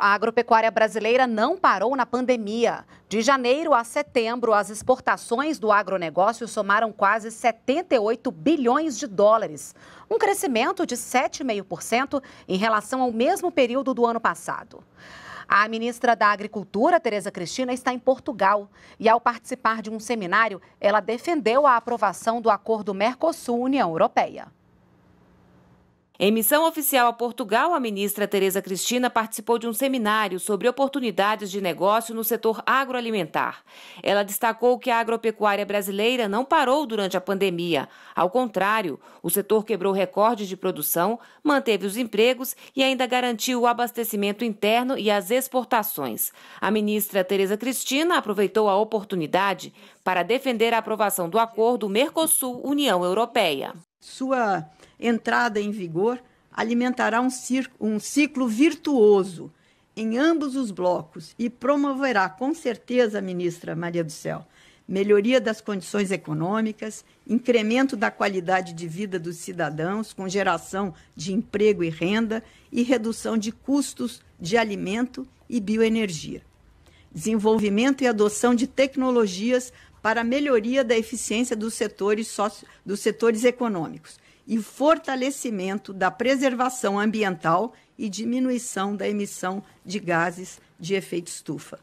A agropecuária brasileira não parou na pandemia. De janeiro a setembro, as exportações do agronegócio somaram quase 78 bilhões de dólares, um crescimento de 7,5% em relação ao mesmo período do ano passado. A ministra da Agricultura, Tereza Cristina, está em Portugal e, ao participar de um seminário, ela defendeu a aprovação do acordo Mercosul-União Europeia. Em missão oficial a Portugal, a ministra Tereza Cristina participou de um seminário sobre oportunidades de negócio no setor agroalimentar. Ela destacou que a agropecuária brasileira não parou durante a pandemia. Ao contrário, o setor quebrou recordes de produção, manteve os empregos e ainda garantiu o abastecimento interno e as exportações. A ministra Tereza Cristina aproveitou a oportunidade para defender a aprovação do acordo Mercosul-União Europeia sua entrada em vigor alimentará um, um ciclo virtuoso em ambos os blocos e promoverá, com certeza, ministra Maria do Céu, melhoria das condições econômicas, incremento da qualidade de vida dos cidadãos, com geração de emprego e renda e redução de custos de alimento e bioenergia. Desenvolvimento e adoção de tecnologias para a melhoria da eficiência dos setores, socio, dos setores econômicos e fortalecimento da preservação ambiental e diminuição da emissão de gases de efeito estufa.